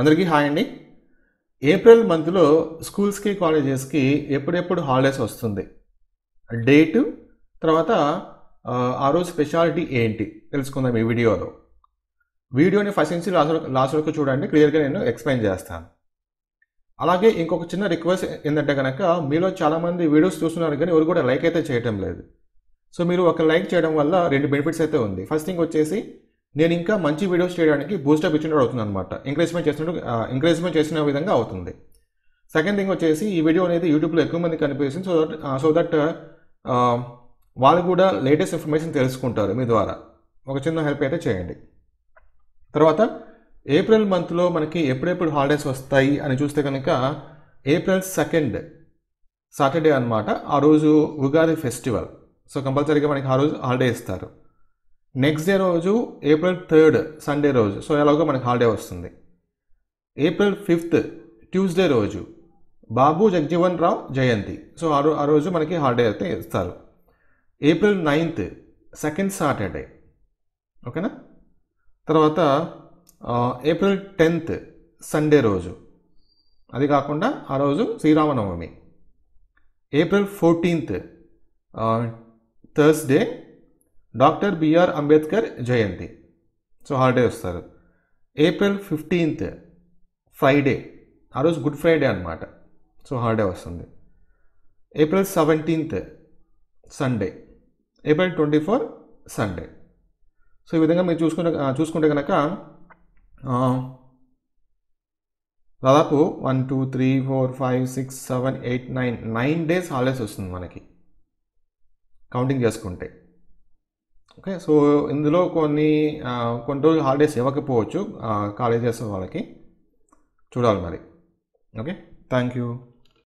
అందరికీ హాయ్ అండి ఏప్రిల్ మంత్లో స్కూల్స్కి కాలేజెస్కి ఎప్పుడెప్పుడు హాలిడేస్ వస్తుంది డేటు తర్వాత ఆ రోజు స్పెషాలిటీ ఏంటి తెలుసుకుందాం ఈ వీడియోలో వీడియోని ఫస్ట్ నుంచి లాస్ట్ లాస్ట్ వరకు చూడండి క్లియర్గా నేను ఎక్స్ప్లెయిన్ చేస్తాను అలాగే ఇంకొక చిన్న రిక్వెస్ట్ ఏంటంటే కనుక మీలో చాలామంది వీడియోస్ చూస్తున్నారు కానీ ఎవరు కూడా లైక్ అయితే చేయటం లేదు సో మీరు ఒక లైక్ చేయడం వల్ల రెండు బెనిఫిట్స్ అయితే ఉంది ఫస్ట్ థింగ్ వచ్చేసి నేను ఇంకా మంచి వీడియోస్ చేయడానికి బూస్టప్ ఇచ్చినట్టు అవుతుంది అనమాట ఎంకరేజ్మెంట్ చేసినట్టు ఎంకరేజ్మెంట్ చేసిన విధంగా అవుతుంది సెకండ్ థింగ్ వచ్చేసి ఈ వీడియో అనేది యూట్యూబ్లో ఎక్కువ మంది కనిపిస్తుంది సో దట్ సో దట్ వాళ్ళు కూడా లేటెస్ట్ ఇన్ఫర్మేషన్ తెలుసుకుంటారు మీ ద్వారా ఒక చిన్న హెల్ప్ అయితే చేయండి తర్వాత ఏప్రిల్ మంత్లో మనకి ఎప్పుడెప్పుడు హాలిడేస్ వస్తాయి అని చూస్తే కనుక ఏప్రిల్ సెకండ్ సాటర్డే అనమాట ఆ రోజు ఉగాది ఫెస్టివల్ సో కంపల్సరీగా మనకి ఆ రోజు హాలిడే ఇస్తారు నెక్స్ట్ డే రోజు ఏప్రిల్ థర్డ్ సండే రోజు సో ఎలాగో మనకు హాలిడే వస్తుంది ఏప్రిల్ ఫిఫ్త్ ట్యూస్డే రోజు బాబు జగ్జీవన్ రావు జయంతి సో ఆ రోజు మనకి హాలిడే అయితే ఇస్తారు ఏప్రిల్ నైన్త్ సెకండ్ సాటర్డే ఓకేనా తర్వాత ఏప్రిల్ టెన్త్ సండే రోజు అది కాకుండా ఆ రోజు Sri Rama Navami April fourteenth Thursday doctor BR Ambedkar జయంతి సో హాలిడే వస్తారు ఏప్రిల్ ఫిఫ్టీన్త్ ఫ్రైడే ఆ రోజు గుడ్ ఫ్రైడే అనమాట సో హాలిడే వస్తుంది April seventeenth Sunday April twenty four Sunday so ఈ విధంగా మీరు చూసుకుంటే చూసుకుంటే కనుక దాదాపు one two three four five six seven eight nine nine days holidays వస్తుంది మనకి కౌంటింగ్ చేసుకుంటే ఓకే సో ఇందులో కొన్ని కొన్ని రోజులు హాలిడేస్ ఇవ్వకపోవచ్చు కాలేజెస్ వాళ్ళకి చూడాలి మరి ఓకే థ్యాంక్ యూ